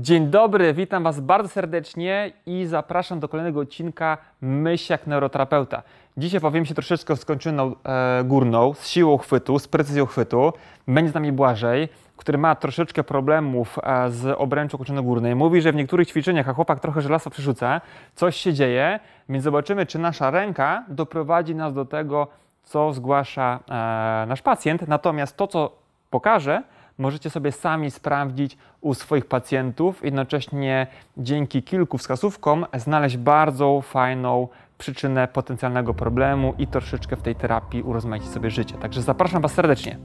Dzień dobry, witam Was bardzo serdecznie i zapraszam do kolejnego odcinka Myśl jak neuroterapeuta. Dzisiaj powiem się troszeczkę z kończyną e, górną, z siłą chwytu, z precyzją chwytu. Będzie z nami Błażej, który ma troszeczkę problemów e, z obręczą kończyny górnej. Mówi, że w niektórych ćwiczeniach, a chłopak trochę żelaza przerzuca, coś się dzieje, więc zobaczymy, czy nasza ręka doprowadzi nas do tego, co zgłasza e, nasz pacjent. Natomiast to, co pokaże, możecie sobie sami sprawdzić u swoich pacjentów, jednocześnie dzięki kilku wskazówkom znaleźć bardzo fajną przyczynę potencjalnego problemu i troszeczkę w tej terapii urozmaicić sobie życie. Także zapraszam Was serdecznie.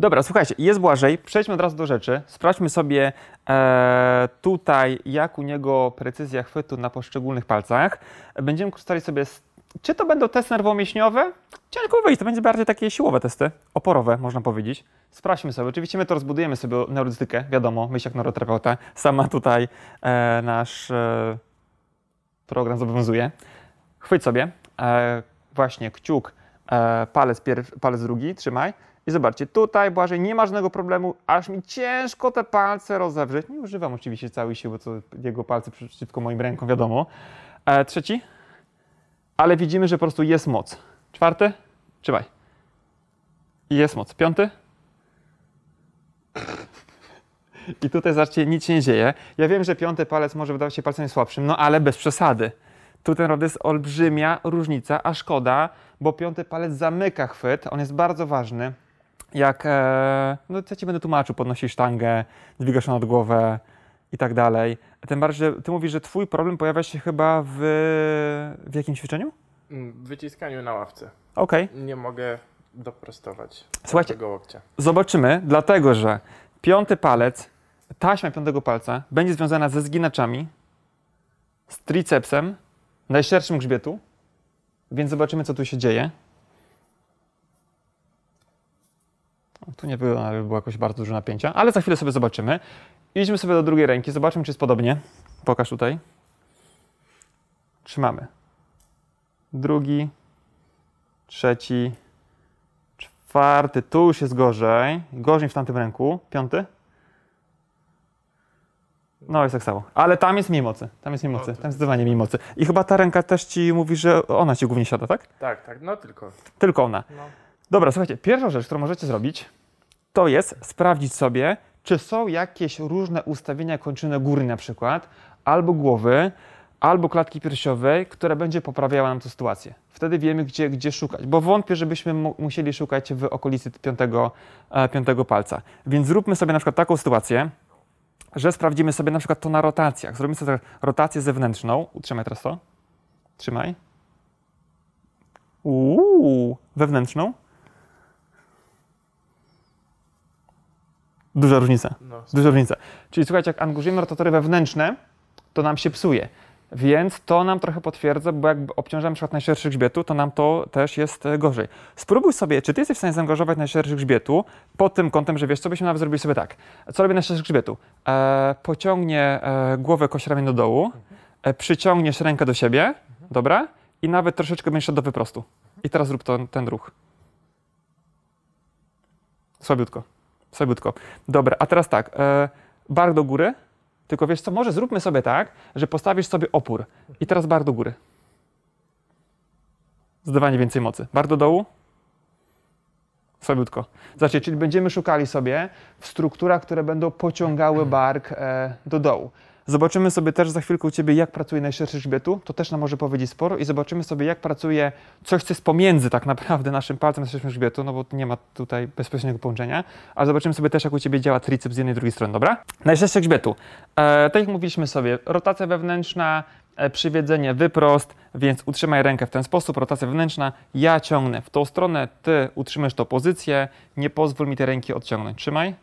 Dobra, słuchajcie, jest Błażej, przejdźmy od razu do rzeczy. Sprawdźmy sobie e, tutaj, jak u niego precyzja chwytu na poszczególnych palcach. Będziemy korzystali sobie z czy to będą testy nerwowo-mięśniowe? Ciężko wyjść, to będzie bardziej takie siłowe testy, oporowe można powiedzieć. Sprawdźmy sobie, oczywiście my to rozbudujemy sobie neurodystykę, wiadomo, myśl jak neuroterapeuta. Sama tutaj e, nasz e, program zobowiązuje. Chwyć sobie e, właśnie kciuk, e, palec, pierw, palec drugi, trzymaj. I zobaczcie, tutaj Błażej nie ma żadnego problemu, aż mi ciężko te palce rozewrzeć. Nie używam oczywiście całej siły, co jego palce przeciwko moim rękom, wiadomo. E, trzeci ale widzimy, że po prostu jest moc. Czwarty, trzymaj. I jest moc. Piąty. I tutaj zobaczcie, nic się nie dzieje. Ja wiem, że piąty palec może wydawać się palcem słabszym, no ale bez przesady. Tutaj naprawdę jest olbrzymia różnica, a szkoda, bo piąty palec zamyka chwyt, on jest bardzo ważny. Jak, e, no co ja ci będę tłumaczył, podnosisz sztangę, dźwigasz ją nad głowę i tak dalej. Tym bardziej, ty mówisz, że twój problem pojawia się chyba w, w jakim ćwiczeniu? Mm, w wyciskaniu na ławce. Okej. Okay. Nie mogę doprostować Słuchajcie, tego łokcia. Zobaczymy, dlatego że piąty palec, taśma piątego palca będzie związana ze zginaczami, z tricepsem, najszerszym grzbietu, więc zobaczymy, co tu się dzieje. Tu nie było, było jakoś bardzo dużo napięcia, ale za chwilę sobie zobaczymy. Idźmy sobie do drugiej ręki, zobaczymy czy jest podobnie. Pokaż tutaj. Trzymamy. Drugi, trzeci, czwarty. Tu już jest gorzej. Gorzej w tamtym ręku. Piąty. No jest tak samo. Ale tam jest mniej mocy. Tam jest mniej no, mocy. Tam zdecydowanie mniej mocy. I chyba ta ręka też ci mówi, że ona ci głównie siada, tak? Tak, tak. No tylko. Tylko ona. No. Dobra, słuchajcie, pierwsza rzecz, którą możecie zrobić, to jest sprawdzić sobie, czy są jakieś różne ustawienia kończyny góry na przykład, albo głowy, albo klatki piersiowej, która będzie poprawiała nam tę sytuację. Wtedy wiemy, gdzie, gdzie szukać, bo wątpię, żebyśmy musieli szukać w okolicy piątego, e, piątego palca. Więc zróbmy sobie na przykład taką sytuację, że sprawdzimy sobie na przykład to na rotacjach. Zrobimy sobie rotację zewnętrzną. Utrzymaj teraz to. Trzymaj. Uuu, wewnętrzną. Duża różnica. No, duża różnica. Czyli słuchajcie, jak angażujemy rotatory wewnętrzne, to nam się psuje. Więc to nam trochę potwierdza, bo jak obciążamy przykład najszerszy grzbietu, to nam to też jest e, gorzej. Spróbuj sobie, czy ty jesteś w stanie zaangażować najszerszy grzbietu pod tym kątem, że wiesz, co byśmy nawet zrobili sobie tak. Co robi najszerszy grzbietu? E, pociągnie e, głowę kośrami do dołu, e, przyciągniesz rękę do siebie, dobra? I nawet troszeczkę będziesz do wyprostu. I teraz rób ten ruch. Słabiutko. Słabutko. Dobra, a teraz tak. E, bar do góry, tylko wiesz co, może zróbmy sobie tak, że postawisz sobie opór i teraz bar do góry. Zdawanie więcej mocy. Bar do dołu, Słabiutko. Zobaczcie, czyli będziemy szukali sobie w strukturach, które będą pociągały bark e, do dołu. Zobaczymy sobie też za chwilkę u Ciebie, jak pracuje najszerszy grzbietu, to też nam może powiedzieć sporo i zobaczymy sobie, jak pracuje coś, co jest pomiędzy tak naprawdę naszym palcem a najszerszym grzbietu, no bo nie ma tutaj bezpośredniego połączenia, a zobaczymy sobie też, jak u Ciebie działa triceps z jednej i drugiej strony, dobra? Najszerszy grzbietu. E, tak jak mówiliśmy sobie, rotacja wewnętrzna, e, przywiedzenie wyprost, więc utrzymaj rękę w ten sposób, rotacja wewnętrzna, ja ciągnę w tą stronę, ty utrzymasz tą pozycję, nie pozwól mi tej ręki odciągnąć, trzymaj,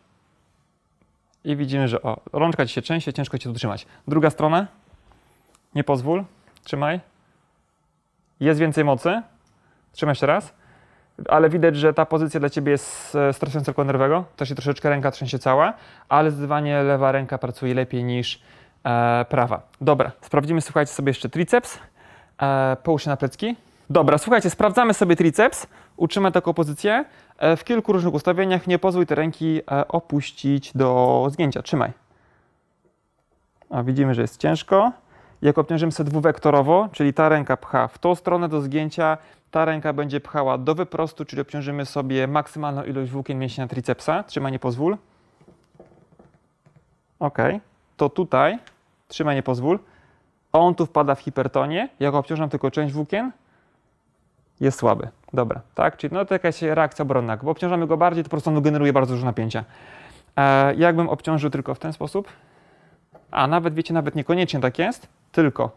i widzimy, że o, rączka ci się trzęsie, ciężko cię tu trzymać. Druga strona, nie pozwól, trzymaj. Jest więcej mocy, trzymaj jeszcze raz, ale widać, że ta pozycja dla ciebie jest e, stresująca tylko nerwowego, to się troszeczkę ręka trzęsie cała, ale zdecydowanie lewa ręka pracuje lepiej niż e, prawa. Dobra, sprawdzimy, słuchajcie sobie jeszcze triceps, e, połóż się na plecki, Dobra, słuchajcie, sprawdzamy sobie triceps, utrzymaj taką pozycję e, w kilku różnych ustawieniach, nie pozwól te ręki e, opuścić do zgięcia, trzymaj. A widzimy, że jest ciężko. Jak obciążymy sobie dwuwektorowo, czyli ta ręka pcha w tą stronę do zgięcia, ta ręka będzie pchała do wyprostu, czyli obciążymy sobie maksymalną ilość włókien mięśnia tricepsa, trzymaj, nie pozwól. Ok, to tutaj, trzymaj, nie pozwól. On tu wpada w hipertonię, jak obciążam tylko część włókien, jest słaby. Dobra, tak? Czyli no to jakaś reakcja obronna. Bo obciążamy go bardziej, to po prostu on generuje bardzo dużo napięcia. E, jakbym obciążył tylko w ten sposób? A nawet, wiecie, nawet niekoniecznie tak jest, tylko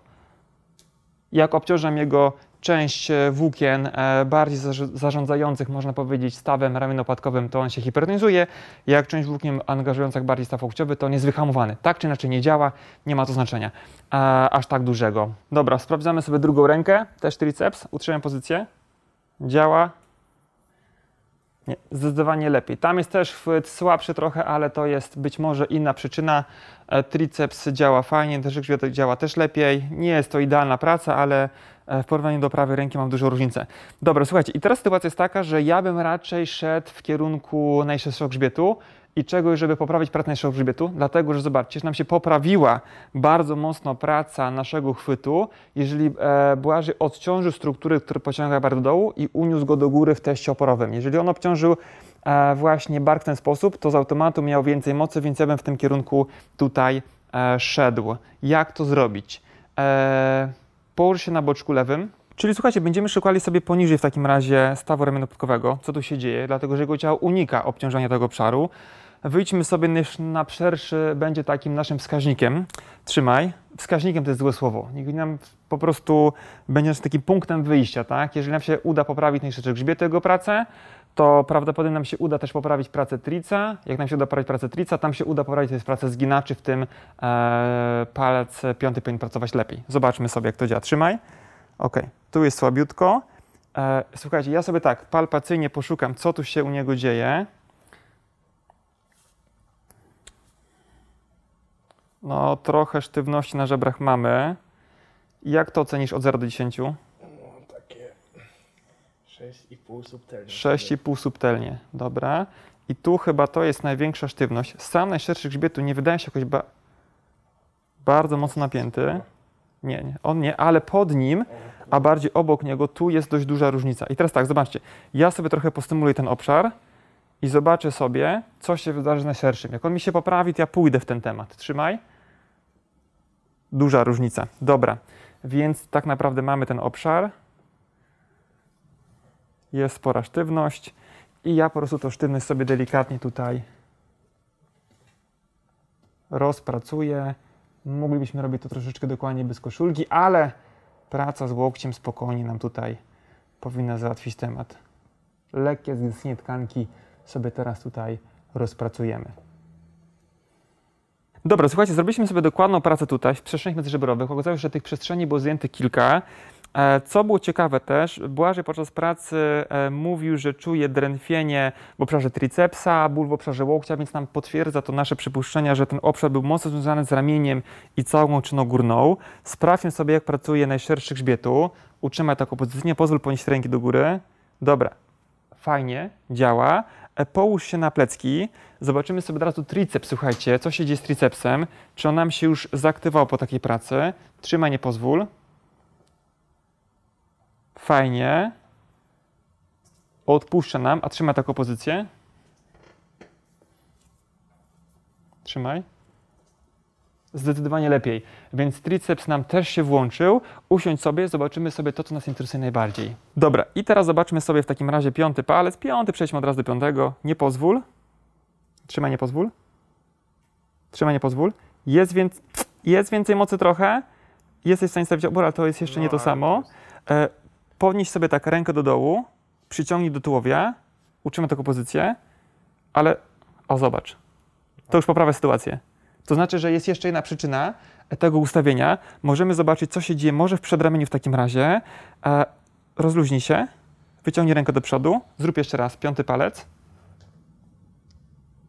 jak obciążam jego część e, włókien e, bardziej zarządzających, można powiedzieć, stawem ramionopadkowym, to on się hipertonizuje, jak część włókien angażujących bardziej staw łokciowy, to on jest wyhamowany. Tak czy inaczej nie działa, nie ma to znaczenia aż tak dużego. Dobra, sprawdzamy sobie drugą rękę, też triceps, utrzymaj pozycję, działa. Nie, zdecydowanie lepiej. Tam jest też słabszy trochę, ale to jest być może inna przyczyna. E, triceps działa fajnie, też działa też lepiej. Nie jest to idealna praca, ale E, w porównaniu do prawej ręki mam dużą różnicę. Dobra, słuchajcie, i teraz sytuacja jest taka, że ja bym raczej szedł w kierunku najszerszego grzbietu i czegoś, żeby poprawić pracę najszerszego grzbietu, dlatego że zobaczcie, że nam się poprawiła bardzo mocno praca naszego chwytu, jeżeli e, Błażej odciążył struktury, które pociąga bar do dołu i uniósł go do góry w teście oporowym. Jeżeli on obciążył e, właśnie bark w ten sposób, to z automatu miał więcej mocy, więc ja bym w tym kierunku tutaj e, szedł. Jak to zrobić? E, położy się na boczku lewym. Czyli słuchajcie, będziemy szukali sobie poniżej w takim razie stawu ramienopodkowego, co tu się dzieje, dlatego że jego ciało unika obciążania tego obszaru. Wyjdźmy sobie na szerszy, będzie takim naszym wskaźnikiem. Trzymaj. Wskaźnikiem to jest złe słowo. Niech nam po prostu będzie takim punktem wyjścia, tak? Jeżeli nam się uda poprawić najszerszy grzbiet jego pracę, to prawdopodobnie nam się uda też poprawić pracę trica. Jak nam się uda poprawić pracę trica, tam się uda poprawić też pracę zginaczy, w tym e, palec piąty powinien pracować lepiej. Zobaczmy sobie, jak to działa. Trzymaj. Ok, tu jest słabiutko. E, słuchajcie, ja sobie tak palpacyjnie poszukam, co tu się u niego dzieje. No, trochę sztywności na żebrach mamy. Jak to ocenisz od 0 do 10? 6,5 subtelnie. 6,5 subtelnie, dobra. I tu chyba to jest największa sztywność. Sam najszerszy grzbietu nie wydaje się jakoś ba bardzo mocno napięty. Nie, nie, on nie, ale pod nim, a bardziej obok niego, tu jest dość duża różnica. I teraz tak, zobaczcie, ja sobie trochę postymuluję ten obszar i zobaczę sobie, co się wydarzy na szerszym. Jak on mi się poprawi, to ja pójdę w ten temat. Trzymaj. Duża różnica. Dobra, więc tak naprawdę mamy ten obszar jest spora sztywność i ja po prostu to sztywność sobie delikatnie tutaj rozpracuję. Moglibyśmy robić to troszeczkę dokładnie bez koszulki, ale praca z łokciem spokojnie nam tutaj powinna załatwić temat. Lekkie zgniecenie tkanki sobie teraz tutaj rozpracujemy. Dobra, słuchajcie, zrobiliśmy sobie dokładną pracę tutaj w przestrzeniach międzyżebrowych. Okazało się, że tych przestrzeni było zdjęte kilka. E, co było ciekawe też, Błażej podczas pracy e, mówił, że czuje drętwienie w obszarze tricepsa, ból w obszarze łokcia, więc nam potwierdza to nasze przypuszczenia, że ten obszar był mocno związany z ramieniem i całą czyną górną. Sprawdźmy sobie, jak pracuje najszerszy grzbietu. Utrzymaj taką pozycję, pozwól ponieść ręki do góry. Dobra, fajnie, działa. E, połóż się na plecki, zobaczymy sobie od razu triceps, słuchajcie, co się dzieje z tricepsem, czy on nam się już zaktywał po takiej pracy. Trzymaj, nie pozwól fajnie, odpuszcza nam, a trzyma taką pozycję. Trzymaj. Zdecydowanie lepiej. Więc triceps nam też się włączył. Usiądź sobie, zobaczymy sobie to, co nas interesuje najbardziej. Dobra, i teraz zobaczmy sobie w takim razie piąty palec. Piąty, przejdźmy od razu do piątego. Nie pozwól. Trzymaj, nie pozwól. Trzymaj, nie pozwól. Jest, więc, jest więcej mocy trochę. Jesteś w stanie stawić obór, no, ale to jest jeszcze no, nie to samo podnieś sobie tak rękę do dołu, przyciągnij do tułowia, utrzymaj taką pozycję, ale o zobacz, to już poprawia sytuację. To znaczy, że jest jeszcze jedna przyczyna e, tego ustawienia. Możemy zobaczyć, co się dzieje może w przedramieniu w takim razie. E, rozluźnij się, wyciągnij rękę do przodu, zrób jeszcze raz piąty palec.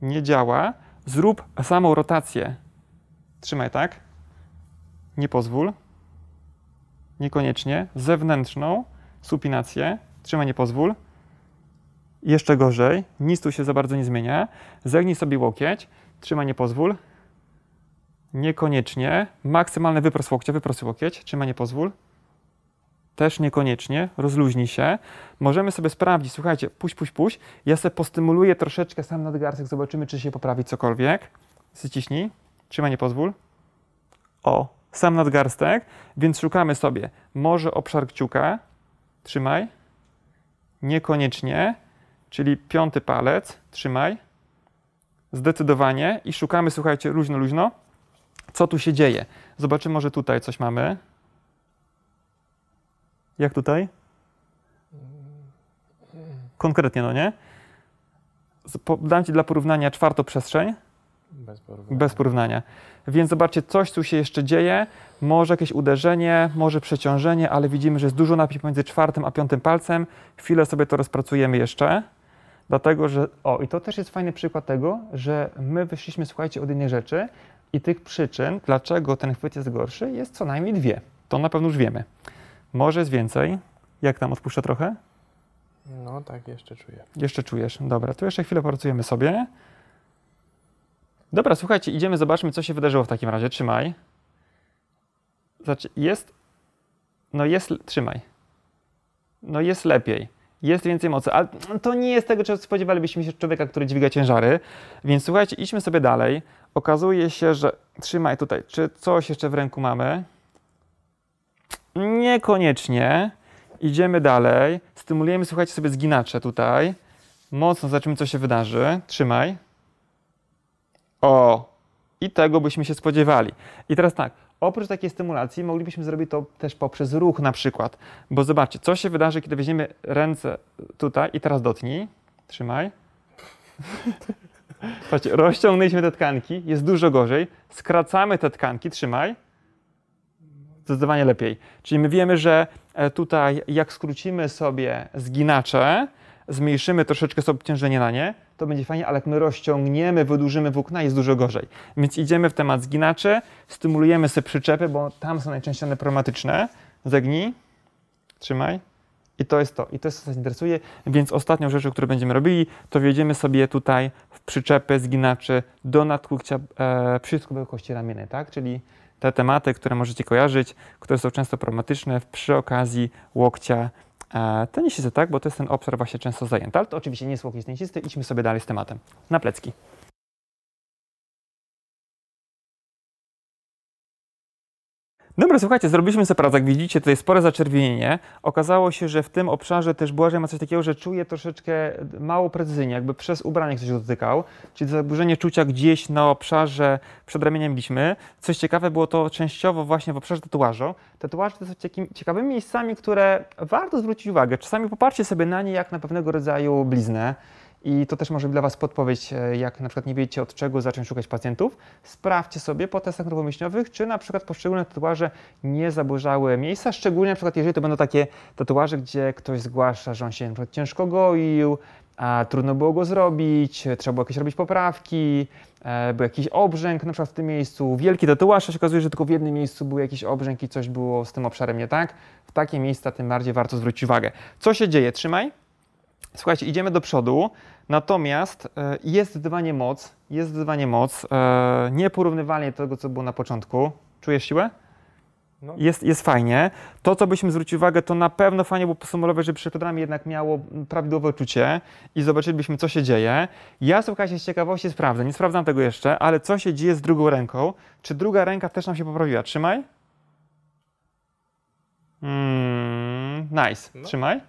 Nie działa. Zrób samą rotację. Trzymaj tak. Nie pozwól. Niekoniecznie. Zewnętrzną supinację, nie pozwól. Jeszcze gorzej, nic tu się za bardzo nie zmienia. Zegnij sobie łokieć, nie pozwól. Niekoniecznie. Maksymalny wyprost łokcia, wyprost łokieć, nie pozwól. Też niekoniecznie, rozluźnij się. Możemy sobie sprawdzić, słuchajcie, puść, puść, puść. Ja sobie postymuluję troszeczkę sam nadgarstek, zobaczymy, czy się poprawi cokolwiek. Zyciśnij, nie pozwól. O, sam nadgarstek, więc szukamy sobie może obszar kciuka, Trzymaj. Niekoniecznie, czyli piąty palec. Trzymaj. Zdecydowanie. I szukamy, słuchajcie, luźno, luźno. Co tu się dzieje? Zobaczymy, może tutaj coś mamy. Jak tutaj? Konkretnie, no nie? Dam Ci dla porównania czwartą przestrzeń. Bez porównania. Bez porównania. Więc zobaczcie, coś tu się jeszcze dzieje, może jakieś uderzenie, może przeciążenie, ale widzimy, że jest dużo napięć między czwartym a piątym palcem. Chwilę sobie to rozpracujemy jeszcze. Dlatego, że. O, i to też jest fajny przykład tego, że my wyszliśmy, słuchajcie, od innej rzeczy i tych przyczyn, dlaczego ten chwyt jest gorszy, jest co najmniej dwie. To na pewno już wiemy. Może jest więcej. Jak tam odpuszczę trochę? No tak, jeszcze czuję. Jeszcze czujesz. Dobra, tu jeszcze chwilę pracujemy sobie. Dobra, słuchajcie, idziemy, zobaczmy, co się wydarzyło w takim razie. Trzymaj. Znaczy, jest. No jest. Trzymaj. No jest lepiej. Jest więcej mocy, ale to nie jest tego, czego spodziewalibyśmy się człowieka, który dźwiga ciężary. Więc słuchajcie, idźmy sobie dalej. Okazuje się, że. Trzymaj tutaj. Czy coś jeszcze w ręku mamy? Niekoniecznie. Idziemy dalej. Stymulujemy, słuchajcie, sobie zginacze tutaj. Mocno zobaczymy, co się wydarzy. Trzymaj. O, i tego byśmy się spodziewali. I teraz tak, oprócz takiej stymulacji moglibyśmy zrobić to też poprzez ruch na przykład. Bo zobaczcie, co się wydarzy, kiedy weźmiemy ręce tutaj i teraz dotknij, trzymaj. Patrzcie, rozciągnęliśmy te tkanki, jest dużo gorzej. Skracamy te tkanki, trzymaj. Zdecydowanie lepiej. Czyli my wiemy, że e, tutaj jak skrócimy sobie zginacze, zmniejszymy troszeczkę sobie obciążenie na nie, to będzie fajnie, ale jak my rozciągniemy, wydłużymy włókna, jest dużo gorzej. Więc idziemy w temat zginaczy, stymulujemy sobie przyczepy, bo tam są najczęściej one problematyczne. Zegnij, trzymaj. I to jest to. I to jest to, co nas interesuje. Więc ostatnią rzeczą, którą będziemy robili, to wjedziemy sobie tutaj w przyczepy zginaczy do nadkłucia e, kości ramiennej, tak? Czyli te tematy, które możecie kojarzyć, które są często problematyczne przy okazji łokcia to nie Tenisisty tak, bo to jest ten obszar właśnie często zajęty. Ale to oczywiście nie jest łokieś tenisisty, idźmy sobie dalej z tematem. Na plecki. Dobra, słuchajcie, zrobiliśmy sobie pracę. Jak widzicie, tutaj spore zaczerwienienie. Okazało się, że w tym obszarze też Błażej ma coś takiego, że czuje troszeczkę mało precyzyjnie, jakby przez ubranie ktoś dotykał, czyli zaburzenie czucia gdzieś na obszarze przed ramieniem byliśmy. Coś ciekawe było to częściowo właśnie w obszarze tatuażu. Tatuaże to są ciekawymi miejscami, które warto zwrócić uwagę. Czasami popatrzcie sobie na nie jak na pewnego rodzaju bliznę. I to też może dla Was podpowiedź, e, jak na przykład nie wiecie od czego zacząć szukać pacjentów. Sprawdźcie sobie po testach nerwomięśniowych, czy na przykład poszczególne tatuaże nie zaburzały miejsca, szczególnie na przykład jeżeli to będą takie tatuaże, gdzie ktoś zgłasza, że on się na przykład ciężko goił, a trudno było go zrobić, trzeba było jakieś robić poprawki, e, był jakiś obrzęk na przykład w tym miejscu, wielki tatuaż, a się okazuje, że tylko w jednym miejscu był jakiś obrzęk i coś było z tym obszarem nie tak. W takie miejsca tym bardziej warto zwrócić uwagę. Co się dzieje? Trzymaj. Słuchajcie, idziemy do przodu, natomiast e, jest zdecydowanie moc, jest zdecydowanie moc, e, nieporównywalnie do tego, co było na początku. Czujesz siłę? No. Jest, jest fajnie. To, co byśmy zwrócili uwagę, to na pewno fajnie było posumować, że przykładami jednak miało prawidłowe uczucie i zobaczylibyśmy, co się dzieje. Ja, słuchajcie, z ciekawości sprawdzę, nie sprawdzam tego jeszcze, ale co się dzieje z drugą ręką? Czy druga ręka też nam się poprawiła? Trzymaj. Mm, nice. No. Trzymaj.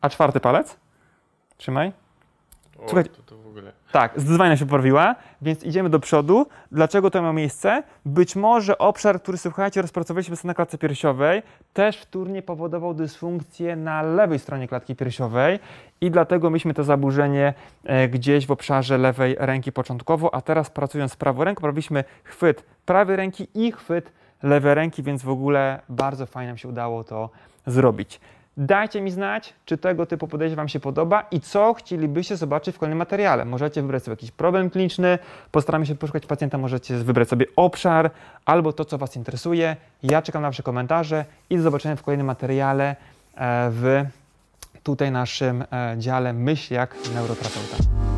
A czwarty palec? Trzymaj. O, Słuchaj, to, to w ogóle. Tak, zdzwania się porwiła, więc idziemy do przodu. Dlaczego to ma miejsce? Być może obszar, który, słuchajcie, rozpracowaliśmy sobie na klatce piersiowej, też wtórnie powodował dysfunkcję na lewej stronie klatki piersiowej i dlatego mieliśmy to zaburzenie e, gdzieś w obszarze lewej ręki początkowo, a teraz pracując prawą ręką, robiliśmy chwyt prawej ręki i chwyt lewej ręki, więc w ogóle bardzo fajnie nam się udało to zrobić. Dajcie mi znać, czy tego typu podejście Wam się podoba i co chcielibyście zobaczyć w kolejnym materiale. Możecie wybrać sobie jakiś problem kliniczny, postaramy się poszukać pacjenta, możecie wybrać sobie obszar albo to, co Was interesuje. Ja czekam na Wasze komentarze i do zobaczenia w kolejnym materiale e, w tutaj naszym e, dziale Myśl jak neurotrapeuta.